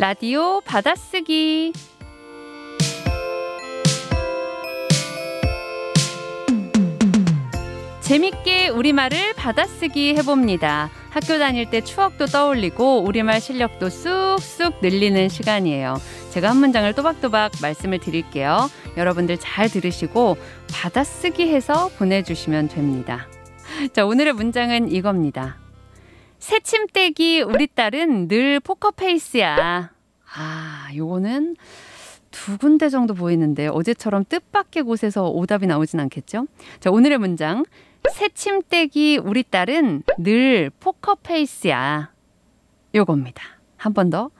라디오 받아쓰기 재밌게 우리말을 받아쓰기 해봅니다. 학교 다닐 때 추억도 떠올리고 우리말 실력도 쑥쑥 늘리는 시간이에요. 제가 한 문장을 또박또박 말씀을 드릴게요. 여러분들 잘 들으시고 받아쓰기 해서 보내주시면 됩니다. 자, 오늘의 문장은 이겁니다. 새침대기 우리 딸은 늘 포커페이스야. 아, 요거는 두 군데 정도 보이는데 어제처럼 뜻밖의 곳에서 오답이 나오진 않겠죠? 자, 오늘의 문장. 새침대기 우리 딸은 늘 포커페이스야. 요겁니다. 한 번 더.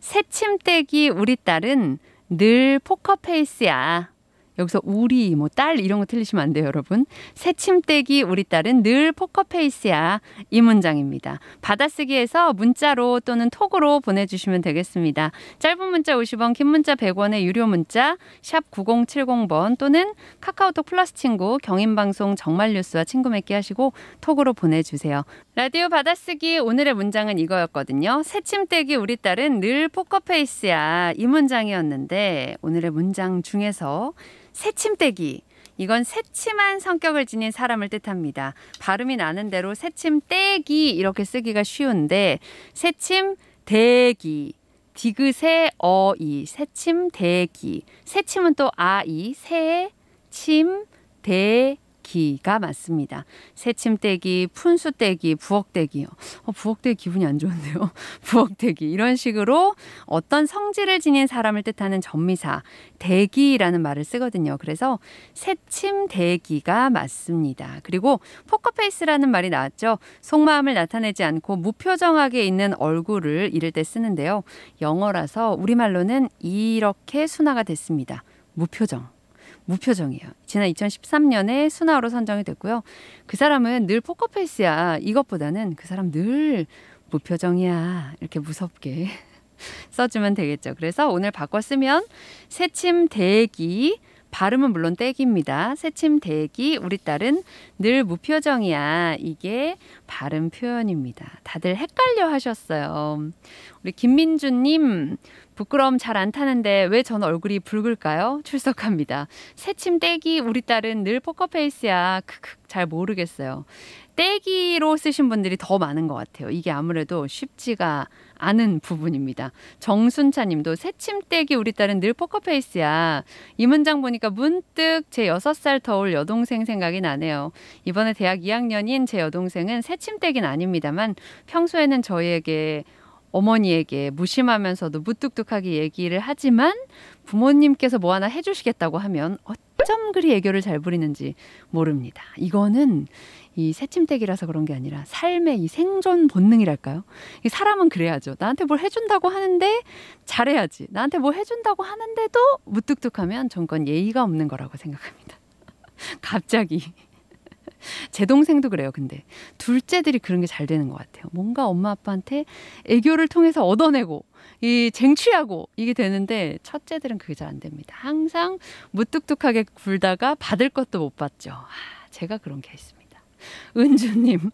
새침대기 우리 딸은 늘 포커페이스야. 여기서 우리 뭐 딸 이런 거 틀리시면 안 돼요, 여러분. 새침대기 우리 딸은 늘 포커페이스야 이 문장입니다. 받아쓰기에서 문자로 또는 톡으로 보내주시면 되겠습니다. 짧은 문자 50원, 긴 문자 100원의 유료 문자 샵 9070번 또는 카카오톡 플러스 친구 경인방송 정말뉴스와 친구 맺기 하시고 톡으로 보내주세요. 라디오 받아쓰기 오늘의 문장은 이거였거든요. 새침대기 우리 딸은 늘 포커페이스야. 이 문장이었는데 오늘의 문장 중에서 새침대기 이건 새침한 성격을 지닌 사람을 뜻합니다. 발음이 나는 대로 새침떼기 이렇게 쓰기가 쉬운데 새침대기 디귿의 어이 새침대기 새침은 또 아이 새침대기 기가 맞습니다 새침대기, 푼수대기, 부엌대기요. 어, 부엌대 기분이 안 좋은데요. 부엌대기 이런 식으로 어떤 성질을 지닌 사람을 뜻하는 전미사 대기라는 말을 쓰거든요. 그래서 새침대기가 맞습니다. 그리고 포커페이스라는 말이 나왔죠. 속마음을 나타내지 않고 무표정하게 있는 얼굴을 이를 때 쓰는데요. 영어라서 우리말로는 이렇게 순화가 됐습니다. 무표정. 무표정이에요. 지난 2013년에 수나우로 선정이 됐고요. 그 사람은 늘 포커페이스야. 이것보다는 그 사람 늘 무표정이야. 이렇게 무섭게 써주면 되겠죠. 그래서 오늘 바꿔 쓰면 새침 대기 발음은 물론 떼기입니다. 새침 대기 우리 딸은 늘 무표정이야. 이게 발음 표현입니다. 다들 헷갈려 하셨어요. 우리 김민주님 부끄러움 잘 안 타는데 왜 전 얼굴이 붉을까요? 출석합니다. 새침 떼기 우리 딸은 늘 포커페이스야. 크크 잘 모르겠어요. 떼기로 쓰신 분들이 더 많은 것 같아요. 이게 아무래도 쉽지가 않은 부분입니다. 정순차 님도 새침대기 우리 딸은 늘 포커페이스야. 이 문장 보니까 문득 제 여섯 살 더울 여동생 생각이 나네요. 이번에 대학 2학년인 제 여동생은 새침대는 아닙니다만 평소에는 저희에게 어머니에게 무심하면서도 무뚝뚝하게 얘기를 하지만 부모님께서 뭐 하나 해주시겠다고 하면 어쩜 그리 애교를 잘 부리는지 모릅니다. 이거는 이 새침대기라서 그런 게 아니라 삶의 이 생존 본능이랄까요? 사람은 그래야죠. 나한테 뭘 해준다고 하는데 잘해야지. 나한테 뭘 해준다고 하는데도 무뚝뚝하면 정권 예의가 없는 거라고 생각합니다. 갑자기. 제 동생도 그래요. 근데 둘째들이 그런 게 잘 되는 것 같아요. 뭔가 엄마 아빠한테 애교를 통해서 얻어내고 이 쟁취하고 이게 되는데 첫째들은 그게 잘 안 됩니다. 항상 무뚝뚝하게 굴다가 받을 것도 못 받죠. 아, 제가 그런 게 있습니다. 은주님.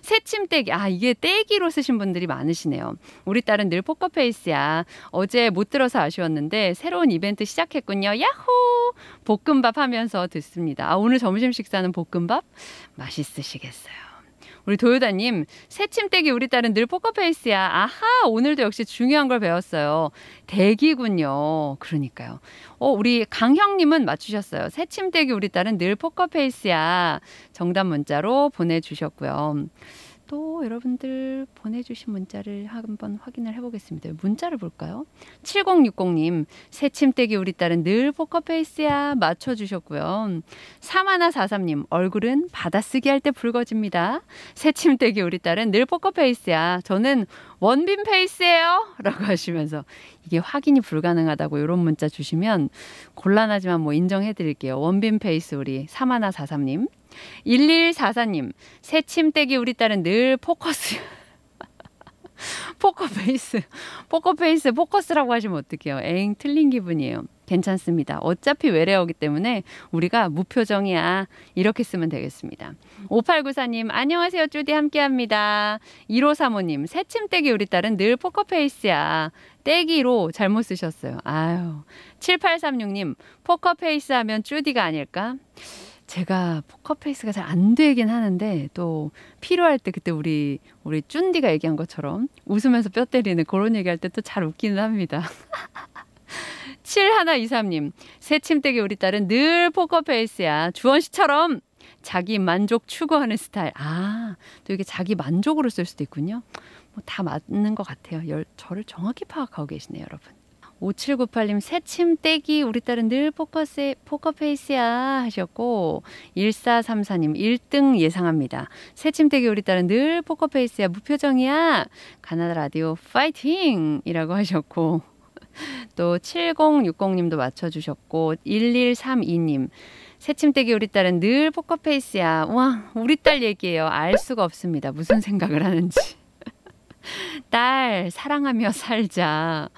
새침대기. 아, 이게 떼기로 쓰신 분들이 많으시네요. 우리 딸은 늘 포커페이스야. 어제 못 들어서 아쉬웠는데 새로운 이벤트 시작했군요. 야호! 볶음밥 하면서 듣습니다. 아, 오늘 점심 식사는 볶음밥? 맛있으시겠어요. 우리 도요다님, 새침대기 우리 딸은 늘 포커페이스야. 아하, 오늘도 역시 중요한 걸 배웠어요. 대기군요. 그러니까요. 어, 우리 강형님은 맞추셨어요. 새침대기 우리 딸은 늘 포커페이스야. 정답 문자로 보내주셨고요. 또 여러분들 보내주신 문자를 한번 확인을 해보겠습니다. 문자를 볼까요? 7060님, 새 침대기 우리 딸은 늘 포커페이스야 맞춰주셨고요. 3143님, 얼굴은 받아쓰기 할 때 붉어집니다. 새 침대기 우리 딸은 늘 포커페이스야. 저는 원빈 페이스예요. 라고 하시면서 이게 확인이 불가능하다고 이런 문자 주시면 곤란하지만 뭐 인정해드릴게요. 원빈 페이스 우리 3143님. 1144님, 새 침대기 우리 딸은 늘 포커스. 포커페이스, 포커페이스, 포커스라고 하시면 어떡해요. 엥, 틀린 기분이에요. 괜찮습니다. 어차피 외래어기 때문에 우리가 무표정이야. 이렇게 쓰면 되겠습니다. 5894님, 안녕하세요. 쭈디 함께 합니다. 1535님, 새침떼기 우리 딸은 늘 포커페이스야. 떼기로 잘못 쓰셨어요. 아유. 7836님, 포커페이스 하면 쭈디가 아닐까? 제가 포커페이스가 잘 안 되긴 하는데 또 필요할 때 그때 우리 우리 쭌디가 얘기한 것처럼 웃으면서 뼈 때리는 그런 얘기할 때 또 잘 웃기는 합니다. 7123님, 새 침대기 우리 딸은 늘 포커페이스야. 주원 씨처럼 자기 만족 추구하는 스타일. 아, 또 이게 자기 만족으로 쓸 수도 있군요. 뭐 다 맞는 것 같아요. 열, 저를 정확히 파악하고 계시네요, 여러분. 5798님 새침 떼기 우리 딸은 늘 포커세, 포커페이스야 하셨고 1434님 1등 예상합니다. 새침 떼기 우리 딸은 늘 포커페이스야 무표정이야 가나다 라디오 파이팅 이라고 하셨고 또 7060님도 맞춰주셨고 1132님 새침대기 우리 딸은 늘 포커페이스야. 와, 우리 딸 얘기예요. 알 수가 없습니다. 무슨 생각을 하는지. 딸, 사랑하며 살자.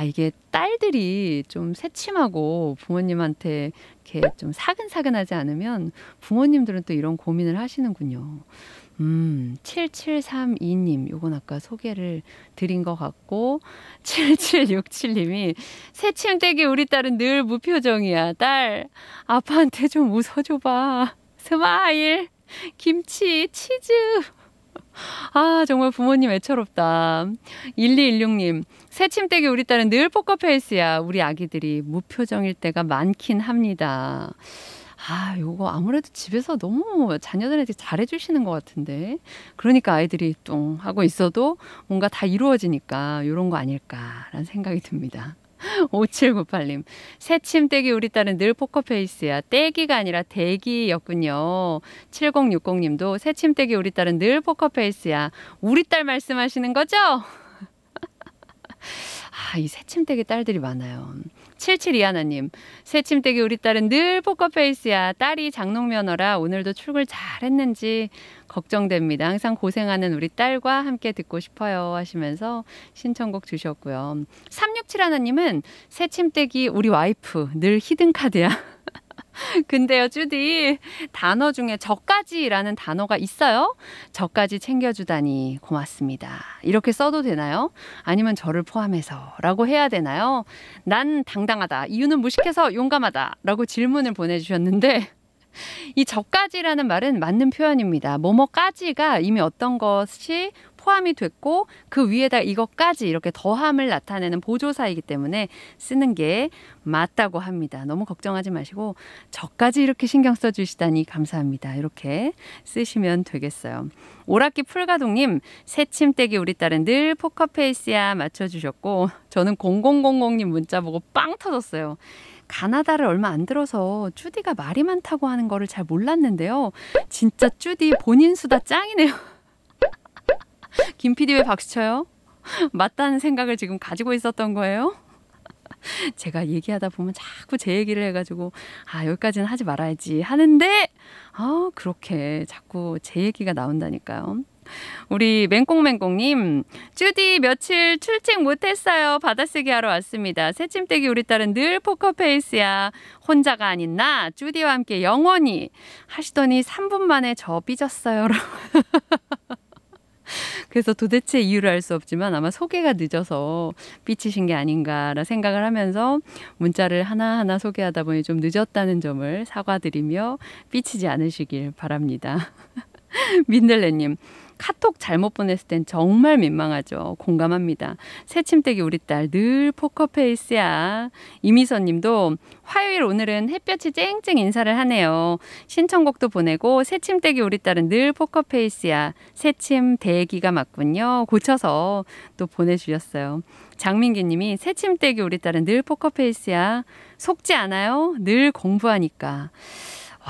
아, 이게 딸들이 좀 새침하고 부모님한테 이렇게 좀 사근사근하지 않으면 부모님들은 또 이런 고민을 하시는군요. 음, 7732님, 요건 아까 소개를 드린 것 같고, 7767님이, 새침대기 우리 딸은 늘 무표정이야. 딸, 아빠한테 좀 웃어줘봐. 스마일, 김치, 치즈. 아, 정말 부모님 애처롭다. 1216님, 새 침대기 우리 딸은 늘 포커페이스야. 우리 아기들이 무표정일 때가 많긴 합니다. 아, 요거 아무래도 집에서 너무 자녀들한테 잘해주시는 것 같은데. 그러니까 아이들이 뚱 하고 있어도 뭔가 다 이루어지니까 요런 거 아닐까라는 생각이 듭니다. 5798님. 새 침대기 우리 딸은 늘 포커페이스야. 떼기가 아니라 대기였군요. 7060님도 새 침대기 우리 딸은 늘 포커페이스야. 우리 딸 말씀하시는 거죠? 아, 이 새침대기 딸들이 많아요. 7721님, 새침대기 우리 딸은 늘 포커페이스야. 딸이 장롱면허라 오늘도 출근 잘 했는지 걱정됩니다. 항상 고생하는 우리 딸과 함께 듣고 싶어요. 하시면서 신청곡 주셨고요. 3 색칠하나님은 새 침대기 우리 와이프 늘 히든 카드야. 근데요, 주디. 단어 중에 저까지라는 단어가 있어요? 저까지 챙겨주다니 고맙습니다. 이렇게 써도 되나요? 아니면 저를 포함해서 라고 해야 되나요? 난 당당하다. 이유는 무식해서 용감하다. 라고 질문을 보내주셨는데. 이 저까지라는 말은 맞는 표현입니다. 뭐뭐까지가 이미 어떤 것이 포함이 됐고 그 위에다 이것까지 이렇게 더함을 나타내는 보조사이기 때문에 쓰는 게 맞다고 합니다. 너무 걱정하지 마시고 저까지 이렇게 신경 써 주시다니 감사합니다. 이렇게 쓰시면 되겠어요. 오락기 풀가동님 새침대기 우리 딸은 늘 포커페이스야 맞춰주셨고 저는 0000님 문자 보고 빵 터졌어요. 가나다를 얼마 안 들어서 쭈디가 말이 많다고 하는 거를 잘 몰랐는데요. 진짜 쭈디 본인 수다 짱이네요. 김 PD 왜 박수쳐요? 맞다는 생각을 지금 가지고 있었던 거예요? 제가 얘기하다 보면 자꾸 제 얘기를 해가지고 아 여기까지는 하지 말아야지 하는데 아 그렇게 자꾸 제 얘기가 나온다니까요. 우리 맹꽁맹꽁님, 주디 며칠 출첵 못했어요. 받아쓰기 하러 왔습니다. 새침대기 우리 딸은 늘 포커페이스야. 혼자가 아닌 나, 주디와 함께 영원히 하시더니 3분 만에 저 삐졌어요. 그래서 도대체 이유를 알 수 없지만 아마 소개가 늦어서 삐치신 게 아닌가라 생각을 하면서 문자를 하나하나 소개하다 보니 좀 늦었다는 점을 사과드리며 삐치지 않으시길 바랍니다. 민들레님. 카톡 잘못 보냈을 땐 정말 민망하죠. 공감합니다. 새 침대기 우리 딸 늘 포커페이스야. 이미선 님도 화요일 오늘은 햇볕이 쨍쨍 인사를 하네요. 신청곡도 보내고 새 침대기 우리 딸은 늘 포커페이스야. 새침 대기가 맞군요. 고쳐서 또 보내주셨어요. 장민기 님이 새침대기 우리 딸은 늘 포커페이스야. 속지 않아요? 늘 공부하니까.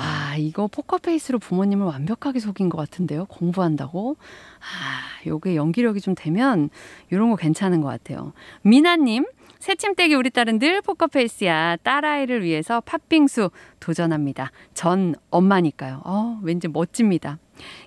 아, 이거 포커페이스로 부모님을 완벽하게 속인 것 같은데요. 공부한다고. 아, 요게 연기력이 좀 되면 이런 거 괜찮은 것 같아요. 미나님, 새침대기 우리 딸은 늘 포커페이스야. 딸아이를 위해서 팥빙수 도전합니다. 전 엄마니까요. 어, 왠지 멋집니다.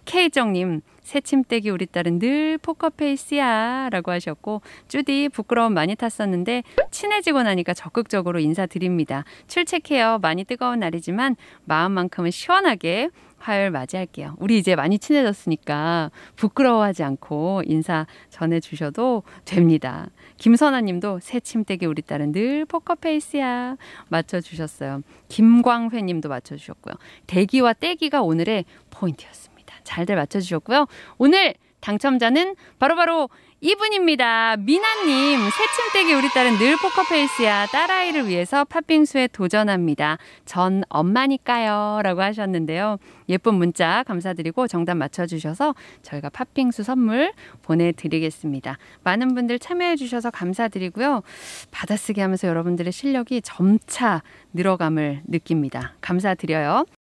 K정님, 새침대기 우리 딸은 늘 포커페이스야 라고 하셨고 쭈디 부끄러움 많이 탔었는데 친해지고 나니까 적극적으로 인사드립니다. 출첵해요. 많이 뜨거운 날이지만 마음만큼은 시원하게 화요일 맞이할게요. 우리 이제 많이 친해졌으니까 부끄러워하지 않고 인사 전해 주셔도 됩니다. 김선아 님도 새 침대기 우리 딸은 늘 포커페이스야. 맞춰 주셨어요. 김광회 님도 맞춰 주셨고요. 대기와 떼기가 오늘의 포인트였습니다. 잘들 맞춰 주셨고요. 오늘 당첨자는 바로바로 바로 이분입니다. 미나님, 새침대기 우리 딸은 늘 포커페이스야. 딸아이를 위해서 팥빙수에 도전합니다. 전 엄마니까요. 라고 하셨는데요. 예쁜 문자 감사드리고 정답 맞춰주셔서 저희가 팥빙수 선물 보내드리겠습니다. 많은 분들 참여해주셔서 감사드리고요. 받아쓰기 하면서 여러분들의 실력이 점차 늘어감을 느낍니다. 감사드려요.